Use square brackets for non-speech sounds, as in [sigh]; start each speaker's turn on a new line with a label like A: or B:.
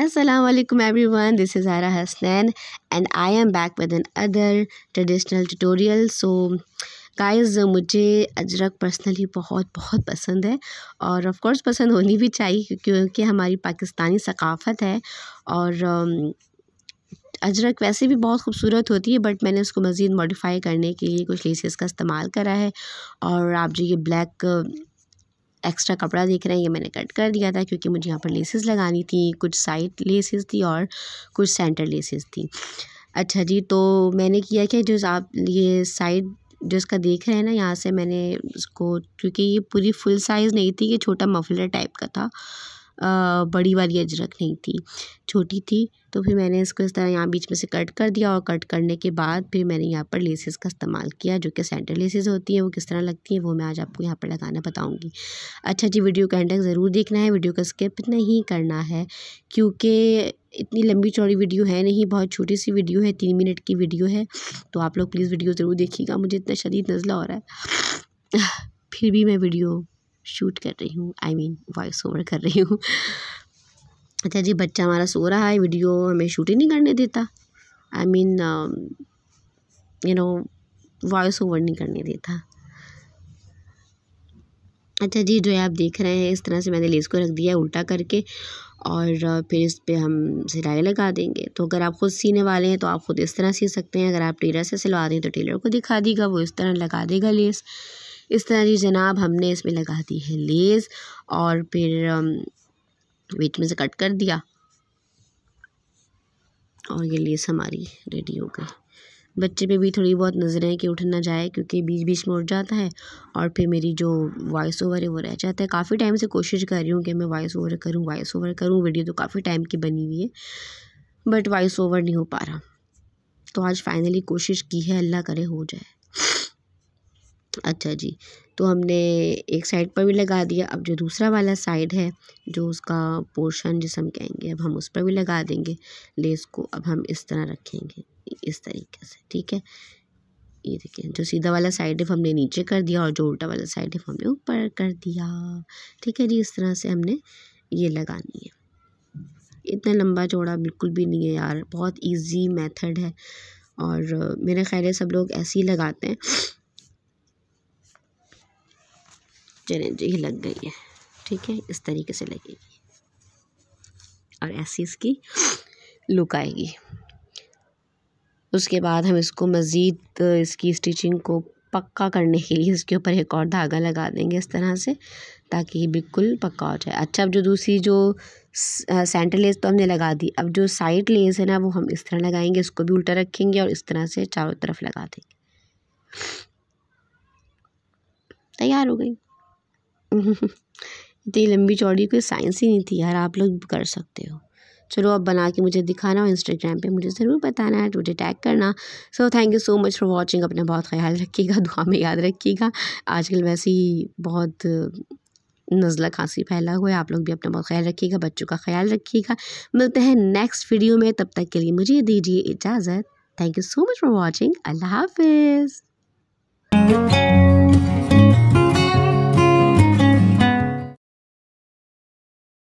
A: Assalamualaikum this is Ara Hasnain and I am back with an other traditional tutorial so guys मुझे Ajrak personally बहुत बहुत पसंद है और ऑफ कोर्स पसंद होनी भी चाहिए क्योंकि हमारी पाकिस्तानी सकाफ़त है और um, अजरक वैसे भी बहुत खूबसूरत होती है बट मैंने उसको मज़ीद मॉडिफाई करने के लिए कुछ लेसेस का इस्तेमाल करा है और आप जो ये ब्लैक एक्स्ट्रा कपड़ा देख रहे हैं ये मैंने कट कर दिया था क्योंकि मुझे यहाँ पर लेसेस लगानी थी कुछ साइड लेसेस थी और कुछ सेंटर लेसेस थी अच्छा जी तो मैंने किया क्या जो आप ये साइड जो इसका देख रहे हैं ना यहाँ से मैंने उसको क्योंकि ये पूरी फुल साइज़ नहीं थी ये छोटा मफलर टाइप का था बड़ी वाली अजरक नहीं थी छोटी थी तो फिर मैंने इसको इस तरह यहाँ बीच में से कट कर दिया और कट करने के बाद फिर मैंने यहाँ पर लेसेस का इस्तेमाल किया जो कि सेंटर लेसेस होती हैं वो किस तरह लगती हैं वो मैं आज आपको यहाँ पर लगाना बताऊँगी अच्छा जी वीडियो का एंड तक ज़रूर देखना है वीडियो का स्किप नहीं करना है क्योंकि इतनी लंबी चौड़ी वीडियो है नहीं बहुत छोटी सी वीडियो है तीन मिनट की वीडियो है तो आप लोग प्लीज़ वीडियो ज़रूर देखिएगा मुझे इतना शदीद नज़ला हो रहा है फिर भी मैं वीडियो शूट कर रही हूँ आई मीन वॉइस ओवर कर रही हूँ अच्छा जी बच्चा हमारा सो रहा है वीडियो हमें शूट ही नहीं करने देता I mean you know voice over नहीं करने देता अच्छा जी जो है आप देख रहे हैं इस तरह से मैंने लेस को रख दिया उल्टा करके और uh, फिर इस पर हम सिलाई लगा देंगे तो अगर आप खुद सीने वाले हैं तो आप खुद इस तरह सी सकते हैं अगर आप टेलर से सिलवा दें तो टेलर को दिखा देगा वो इस तरह लगा देगा लेस इस तरह जी जनाब हमने इसमें लगा दी है लेस और फिर बीच में से कट कर दिया और ये लेस हमारी रेडी हो गई बच्चे पे भी थोड़ी बहुत नज़र है कि उठ ना जाए क्योंकि बीच बीच में उठ जाता है और फिर मेरी जो वॉइस ओवर है वो रह जाता है काफ़ी टाइम से कोशिश कर रही हूँ कि मैं वॉइस ओवर करूँ वॉइस ओवर करूँ वीडियो तो काफ़ी टाइम की बनी हुई है बट वॉइस ओवर नहीं हो पा रहा तो आज फाइनली कोशिश की है अल्लाह करे हो जाए अच्छा जी तो हमने एक साइड पर भी लगा दिया अब जो दूसरा वाला साइड है जो उसका पोर्शन जिसे हम कहेंगे अब हम उस पर भी लगा देंगे लेस को अब हम इस तरह रखेंगे इस तरीके से ठीक है ये देखिए जो सीधा वाला साइड है हमने नीचे कर दिया और जो उल्टा वाला साइड है हमने ऊपर कर दिया ठीक है जी इस तरह से हमने ये लगानी है इतना लंबा चौड़ा बिल्कुल भी नहीं है यार बहुत इजी मेथड है और मेरे ख्याल है सब लोग ऐसे ही लगाते हैं चलें ये लग गई है ठीक है इस तरीके से लगेगी और ऐसी इसकी लुक आएगी उसके बाद हम इसको मज़ीद इसकी स्टिचिंग को पक्का करने के लिए इसके ऊपर एक और धागा लगा देंगे इस तरह से ताकि ये बिल्कुल पक्का हो जाए अच्छा अब जो दूसरी जो सेंटर लेस तो हमने लगा दी अब जो साइड लेस है ना वो हम इस तरह लगाएंगे इसको भी उल्टा रखेंगे और इस तरह से चारों तरफ लगा देंगे तैयार हो गई [laughs] इतनी लंबी चौड़ी कोई साइंस ही नहीं थी यार आप लोग कर सकते हो चलो अब बना के मुझे दिखाना और इंस्टाग्राम पे मुझे ज़रूर बताना है ट्विटर टैग करना so thank you so much for watching अपना बहुत ख्याल रखिएगा [laughs] दुआ में याद रखिएगा आजकल वैसे ही बहुत नज़ला खांसी फैला हुआ है आप लोग भी अपना बहुत ख्याल रखिएगा बच्चों का ख्याल रखिएगा मिलते हैं नेक्स्ट वीडियो में तब तक के लिए मुझे दीजिए इजाज़त thank you so much for watching अल्लाह हाफिज़